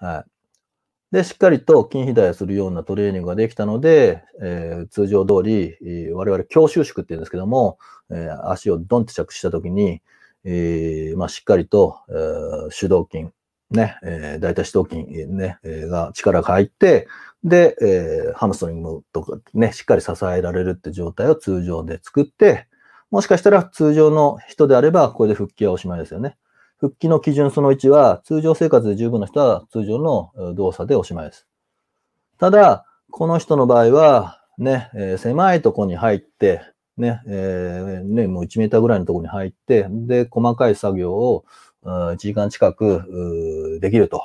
はい。で、しっかりと筋肥大をするようなトレーニングができたので、えー、通常通り、えー、我々、強収縮って言うんですけども、えー、足をドンって着地したときに、えーまあ、しっかりと、えー、主導筋、ね、えー、大体主導筋、ね、えー、が力が入って、で、えー、ハムストリングとかね、しっかり支えられるって状態を通常で作って、もしかしたら通常の人であれば、これで復帰はおしまいですよね。復帰の基準その1は、通常生活で十分な人は通常の動作でおしまいです。ただ、この人の場合は、ね、えー、狭いとこに入って、ね、えー、ね、もう1メーターぐらいのとこに入って、で、細かい作業を1時間近くできると。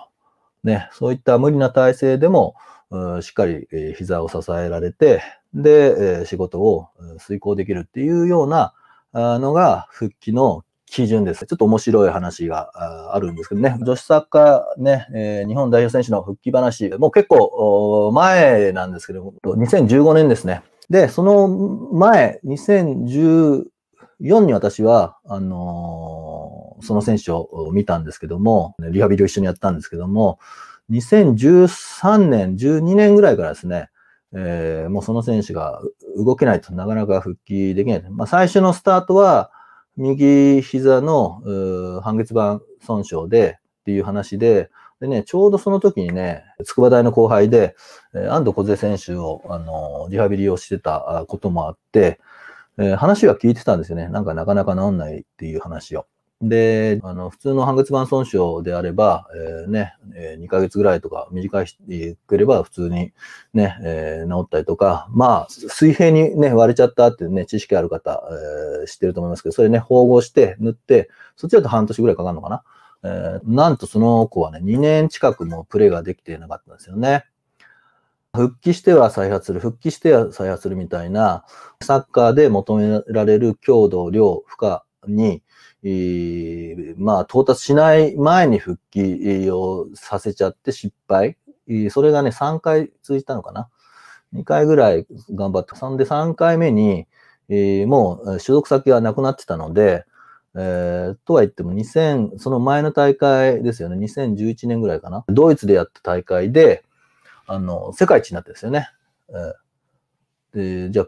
ね、そういった無理な体制でも、しっかり膝を支えられて、で、仕事を遂行できるっていうようなのが復帰の基準です。ちょっと面白い話があるんですけどね、女子サッカーね、えー、日本代表選手の復帰話、もう結構前なんですけど、2015年ですね。で、その前、2014に私は、あのー、その選手を見たんですけども、リハビリを一緒にやったんですけども、2013年、12年ぐらいからですね、えー、もうその選手が動けないとなかなか復帰できない。まあ、最初のスタートは、右膝の半月板損傷でっていう話で、でね、ちょうどその時にね、筑波大の後輩で、安藤梢選手を、あの、リハビリをしてたこともあって、えー、話は聞いてたんですよね。なんかなかなか治んないっていう話を。で、あの、普通の半月板損傷であれば、えー、ね、えー、2ヶ月ぐらいとか短いければ普通にね、えー、治ったりとか、まあ、水平にね、割れちゃったっていうね、知識ある方、えー、知ってると思いますけど、それね、縫合して塗って、そっちだと半年ぐらいかかるのかな。えー、なんとその子はね、2年近くもプレーができてなかったんですよね。復帰しては再発する、復帰しては再発するみたいな、サッカーで求められる強度、量、負荷に、まあ、到達しない前に復帰をさせちゃって失敗。それがね、3回続いたのかな。2回ぐらい頑張って、そで3回目に、えー、もう所属先はなくなってたので、えー、とは言っても2000、その前の大会ですよね、2011年ぐらいかな。ドイツでやった大会で、あの、世界一になってですよね。えー、で、じゃあ、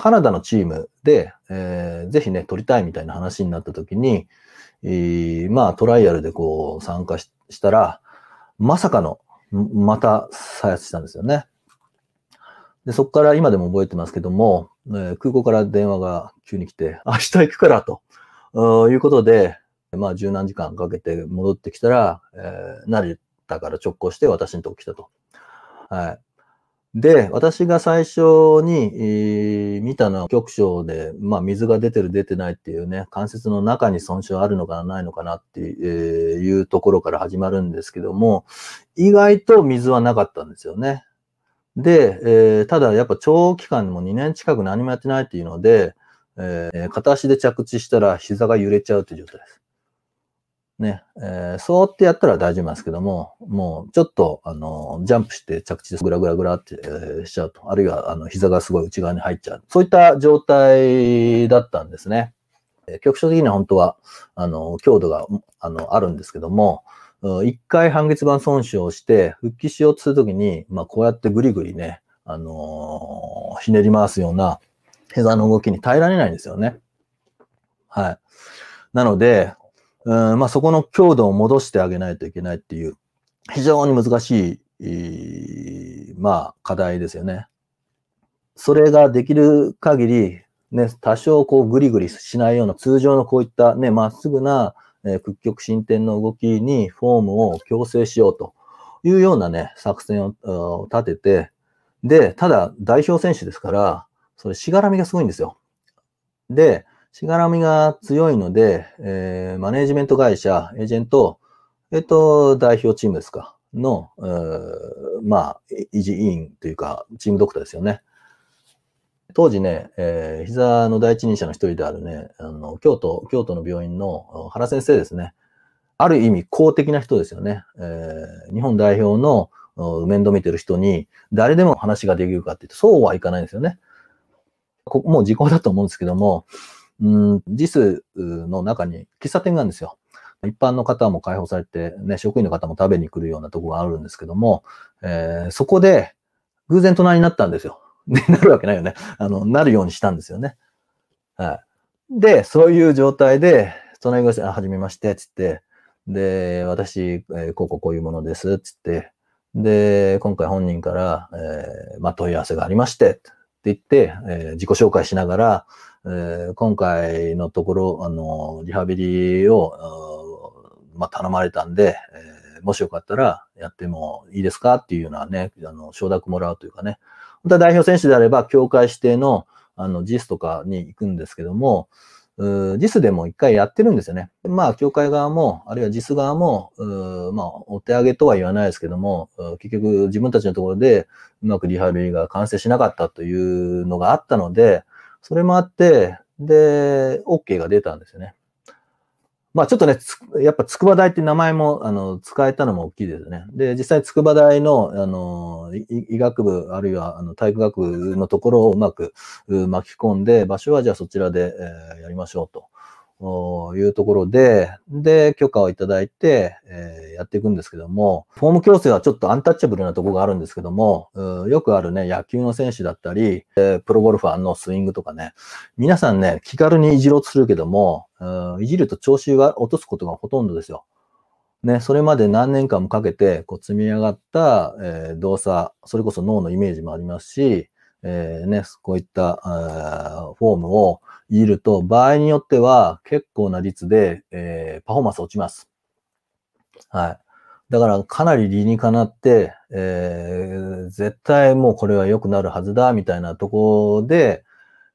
カナダのチームで、えー、ぜひね、取りたいみたいな話になった時に、えー、まあ、トライアルでこう、参加したら、まさかの、また再発したんですよね。で、そこから今でも覚えてますけども、えー、空港から電話が急に来て、明日行くからと、いうことで、まあ、十何時間かけて戻ってきたら、えー、慣れたから直行して私のとこ来たと。はい。で、私が最初に、えー、見たのは局所で、まあ、水が出てる出てないっていうね、関節の中に損傷あるのかないのかなっていうところから始まるんですけども、意外と水はなかったんですよね。で、えー、ただやっぱ長期間でも2年近く何もやってないっていうので、えー、片足で着地したら膝が揺れちゃうっていう状態です。ね、えー、そうってやったら大丈夫なんですけども、もうちょっと、あの、ジャンプして着地でグラグラグラって、えー、しちゃうと、あるいは、あの、膝がすごい内側に入っちゃう。そういった状態だったんですね。えー、局所的には本当は、あの、強度が、あの、あるんですけども、一回半月板損傷をして、復帰しようとするときに、まあ、こうやってぐりぐりね、あのー、ひねり回すような、膝の動きに耐えられないんですよね。はい。なので、うんまあ、そこの強度を戻してあげないといけないっていう、非常に難しい、まあ、課題ですよね。それができる限り、ね、多少こうグリグリしないような通常のこういったね、まっすぐな、え屈曲進展の動きにフォームを強制しようというようなね、作戦を立てて、で、ただ代表選手ですから、それしがらみがすごいんですよ。で、しがらみが強いので、えー、マネジメント会社、エージェント、えっ、ー、と、代表チームですか、の、えー、まあ、維持委員というか、チームドクターですよね。当時ね、えー、膝の第一人者の一人であるね、あの、京都、京都の病院の原先生ですね。ある意味公的な人ですよね。えー、日本代表の面倒見てる人に誰でも話ができるかって言って、そうはいかないんですよね。ここもう時効だと思うんですけども、うん、ジスの中に喫茶店があるんですよ。一般の方も解放されて、ね、職員の方も食べに来るようなとこがあるんですけども、えー、そこで偶然隣になったんですよ。ね、なるわけないよね。あの、なるようにしたんですよね。はい。で、そういう状態で、隣がはじめまして、つって、で、私、えー、こうこうこういうものです、つって、で、今回本人から、えー、まあ、問い合わせがありまして、って言って、えー、自己紹介しながら、え今回のところ、あの、リハビリを、まあ、頼まれたんで、えー、もしよかったらやってもいいですかっていうようなね、あの、承諾もらうというかね。本当は代表選手であれば、協会指定の、あの、ジスとかに行くんですけども、ジスでも一回やってるんですよね。まあ、協会側も、あるいはジス側も、まあ、お手上げとは言わないですけども、結局自分たちのところでうまくリハビリが完成しなかったというのがあったので、それもあって、で、OK が出たんですよね。まあちょっとね、やっぱ筑波大って名前も、あの、使えたのも大きいですね。で、実際筑波大の、あの、医学部、あるいは、あの、体育学部のところをうまく巻き込んで、場所はじゃあそちらで、えー、やりましょうと。いうところで、で、許可をいただいて、えー、やっていくんですけども、フォーム矯正はちょっとアンタッチャブルなとこがあるんですけども、よくあるね、野球の選手だったり、えー、プロゴルファーのスイングとかね、皆さんね、気軽にいじろうとするけども、いじると調子は落とすことがほとんどですよ。ね、それまで何年間もかけてこう積み上がった、えー、動作、それこそ脳のイメージもありますし、えー、ね、こういった、フォームをいると、場合によっては結構な率で、えー、パフォーマンス落ちます。はい。だからかなり理にかなって、えー、絶対もうこれは良くなるはずだ、みたいなとこで、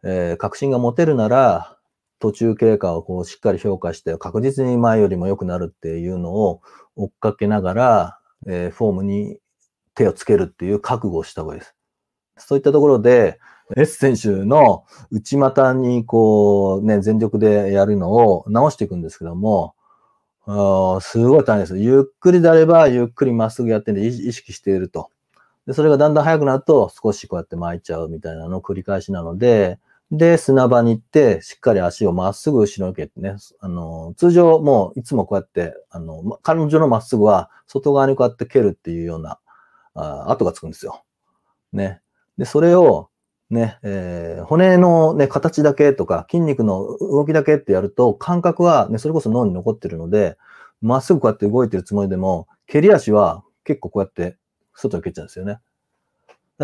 えー、確信が持てるなら、途中経過をこうしっかり評価して、確実に前よりも良くなるっていうのを追っかけながら、えー、フォームに手をつけるっていう覚悟をした方がいいです。そういったところで、S 選手の内股にこうね、全力でやるのを直していくんですけども、すごい大変です。ゆっくりであれば、ゆっくりまっすぐやってんで、意識していると。で、それがだんだん速くなると、少しこうやって巻いちゃうみたいなの繰り返しなので、で、砂場に行って、しっかり足をまっすぐ後ろに受けてね、あの、通常もういつもこうやって、あの、彼女のまっすぐは外側にこうやって蹴るっていうような、あ跡がつくんですよ。ね。で、それを、ね、えー、骨のね、形だけとか筋肉の動きだけってやると感覚はね、それこそ脳に残ってるので、まっすぐこうやって動いてるつもりでも、蹴り足は結構こうやって外に蹴っちゃうんですよね。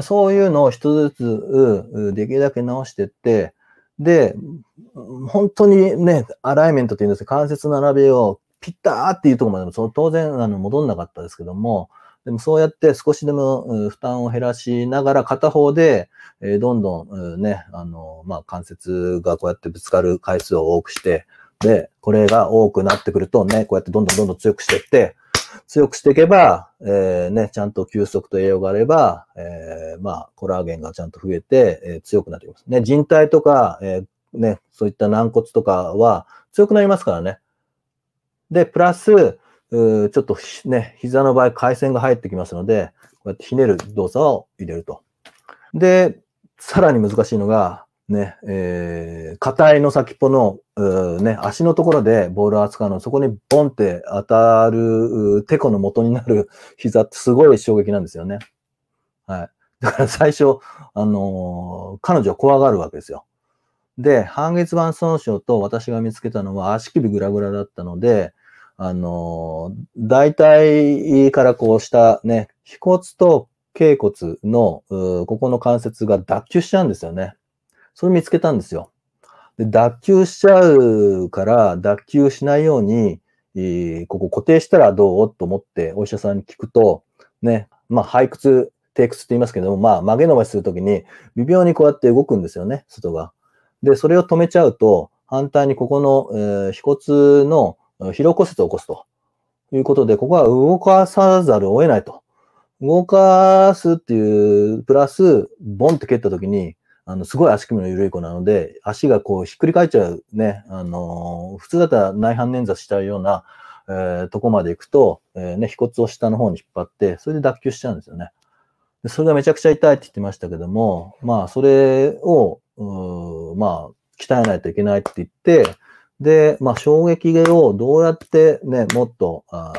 そういうのを一つずつできるだけ直してって、で、本当にね、アライメントっていうんですけど、関節並びをピッターっていうところまでも、その当然あの戻んなかったですけども、でもそうやって少しでも負担を減らしながら片方で、えどんどんね、あの、まあ、関節がこうやってぶつかる回数を多くして、で、これが多くなってくるとね、こうやってどんどんどんどん強くしていって、強くしていけば、えー、ね、ちゃんと休息と栄養があれば、えー、まあ、コラーゲンがちゃんと増えて、えー、強くなってきます。ね、人体とか、えね、そういった軟骨とかは強くなりますからね。で、プラス、ちょっとね、膝の場合、回線が入ってきますので、こうやってひねる動作を入れると。で、さらに難しいのが、ね、えー、硬いの先っぽの、ね、足のところでボールを扱うの、そこにボンって当たる、てこの元になる 膝ってすごい衝撃なんですよね。はい。だから最初、あのー、彼女は怖がるわけですよ。で、半月板損傷と私が見つけたのは足首グラグラだったので、あの、大体からこうしたね、飛骨と頸骨の、ここの関節が脱臼しちゃうんですよね。それ見つけたんですよ。で脱臼しちゃうから、脱臼しないように、えここ固定したらどうと思ってお医者さんに聞くと、ね、まあ、背屈、低屈って言いますけども、まあ、曲げ伸ばしするときに、微妙にこうやって動くんですよね、外が。で、それを止めちゃうと、反対にここの、えー、骨の疲労骨折を起こすということで、ここは動かさざるを得ないと。動かすっていう、プラス、ボンって蹴った時に、あの、すごい足首の緩い子なので、足がこう、ひっくり返っちゃうね、あのー、普通だったら内反捻挫したような、えー、とこまで行くと、えー、ね、腓骨を下の方に引っ張って、それで脱臼しちゃうんですよね。でそれがめちゃくちゃ痛いって言ってましたけども、まあ、それを、まあ、鍛えないといけないって言って、で、まあ、衝撃をどうやってね、もっと、あ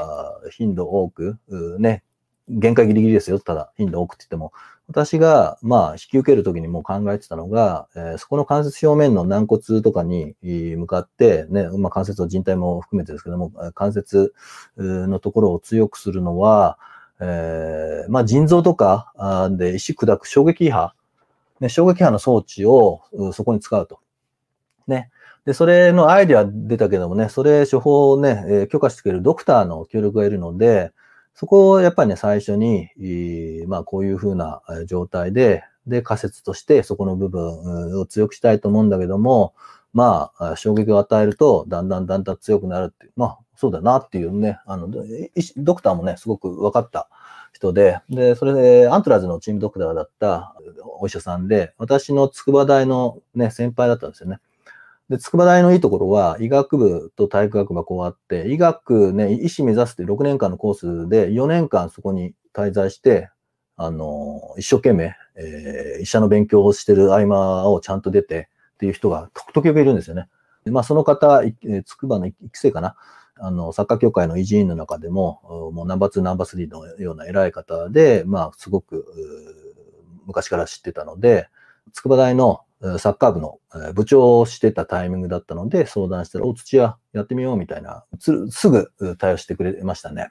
頻度多く、ね、限界ギリギリですよ。ただ、頻度多くって言っても。私が、まあ、引き受けるときにもう考えてたのが、えー、そこの関節表面の軟骨とかに向かって、ね、まあ、関節を人体も含めてですけども、関節のところを強くするのは、えー、まあ、腎臓とかで石砕く衝撃波、ね、衝撃波の装置をそこに使うと。ね、で、それのアイデア出たけどもね、それ処方をね、えー、許可してくれるドクターの協力がいるので、そこをやっぱりね、最初に、まあこういうふうな状態で、で、仮説としてそこの部分を強くしたいと思うんだけども、まあ、衝撃を与えると、だんだんだんだん強くなるっていう、まあ、そうだなっていうね、あの、ドクターもね、すごく分かった人で、で、それで、アントラーズのチームドクターだったお医者さんで、私の筑波大のね、先輩だったんですよね。で、筑波大のいいところは、医学部と体育学部がこうあって、医学ね、医師目指すって6年間のコースで、4年間そこに滞在して、あの、一生懸命、えー、医者の勉強をしてる合間をちゃんと出てっていう人が、時々いるんですよね。まあ、その方、筑波の育成かな。あの、サッカー協会の維持員の中でも、もうナンバー2、ナンバー3のような偉い方で、まあ、すごく、昔から知ってたので、筑波大のサッカー部の部長をしてたタイミングだったので相談したら、お、土屋やってみようみたいな、すぐ対応してくれましたね。